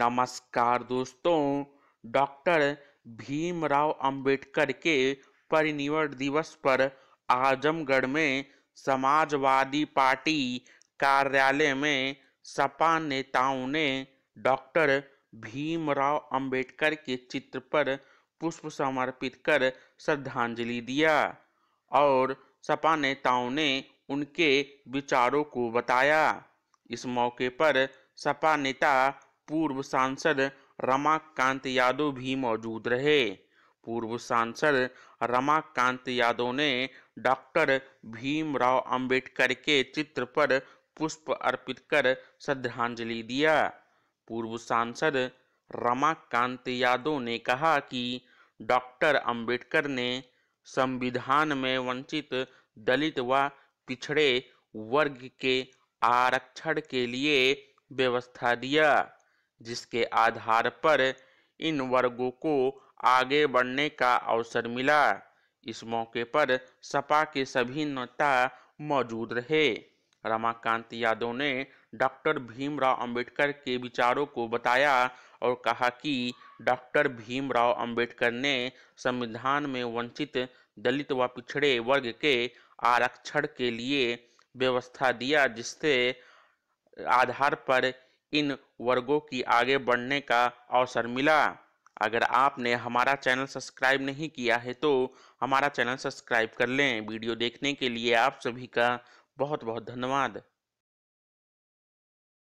नमस्कार दोस्तों डॉक्टर भीमराव अंबेडकर के परिनिवर दिवस पर आजमगढ़ में समाजवादी पार्टी कार्यालय में सपा नेताओं ने डॉक्टर भीमराव अंबेडकर के चित्र पर पुष्प समर्पित कर श्रद्धांजलि दिया और सपा नेताओं ने उनके विचारों को बताया इस मौके पर सपा नेता पूर्व सांसद रमाकांत यादव भी मौजूद रहे पूर्व सांसद रमाकांत यादव ने डॉक्टर भीमराव अंबेडकर के चित्र पर पुष्प अर्पित कर श्रद्धांजलि दिया पूर्व सांसद रमाकांत यादव ने कहा कि डॉक्टर अंबेडकर ने संविधान में वंचित दलित व पिछड़े वर्ग के आरक्षण के लिए व्यवस्था दिया जिसके आधार पर इन वर्गों को आगे बढ़ने का अवसर मिला इस मौके पर सपा के सभी नेता मौजूद रहे रमाकांत यादव ने डॉक्टर भीमराव अंबेडकर के विचारों को बताया और कहा कि डॉक्टर भीमराव अंबेडकर ने संविधान में वंचित दलित व पिछड़े वर्ग के आरक्षण के लिए व्यवस्था दिया जिससे आधार पर इन वर्गों की आगे बढ़ने का अवसर मिला अगर आपने हमारा चैनल सब्सक्राइब नहीं किया है तो हमारा चैनल सब्सक्राइब कर लें वीडियो देखने के लिए आप सभी का बहुत बहुत धन्यवाद